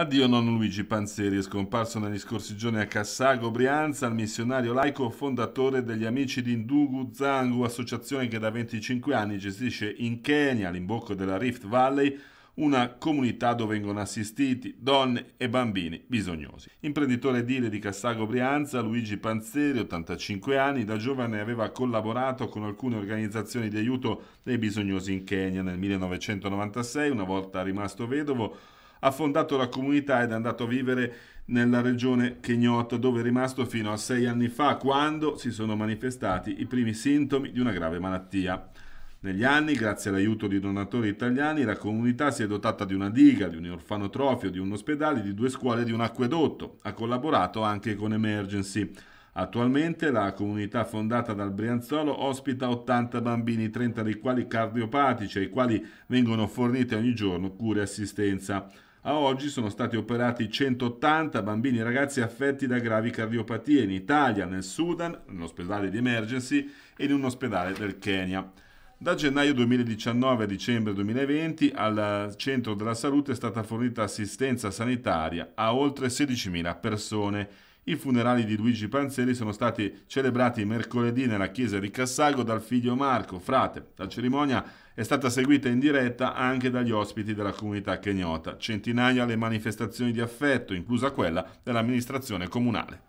Addio non Luigi Panzeri, scomparso negli scorsi giorni a Cassago, Brianza, il missionario laico fondatore degli Amici di Ndugu Zangu, associazione che da 25 anni gestisce in Kenya, all'imbocco della Rift Valley, una comunità dove vengono assistiti donne e bambini bisognosi. Imprenditore edile di Cassago Brianza, Luigi Panzeri, 85 anni, da giovane aveva collaborato con alcune organizzazioni di aiuto dei bisognosi in Kenya. Nel 1996, una volta rimasto vedovo, ha fondato la comunità ed è andato a vivere nella regione Kenyot dove è rimasto fino a sei anni fa quando si sono manifestati i primi sintomi di una grave malattia. Negli anni, grazie all'aiuto di donatori italiani, la comunità si è dotata di una diga, di un orfanotrofio, di un ospedale, di due scuole e di un acquedotto. Ha collaborato anche con Emergency. Attualmente la comunità fondata dal Brianzolo ospita 80 bambini, 30 dei quali cardiopatici, ai quali vengono fornite ogni giorno cure e assistenza. A oggi sono stati operati 180 bambini e ragazzi affetti da gravi cardiopatie in Italia, nel Sudan, in un ospedale di emergency e in un ospedale del Kenya. Da gennaio 2019 a dicembre 2020 al Centro della Salute è stata fornita assistenza sanitaria a oltre 16.000 persone i funerali di Luigi Panzeri sono stati celebrati mercoledì nella chiesa di Cassago dal figlio Marco, frate. La cerimonia è stata seguita in diretta anche dagli ospiti della comunità kenyota. Centinaia le manifestazioni di affetto, inclusa quella dell'amministrazione comunale.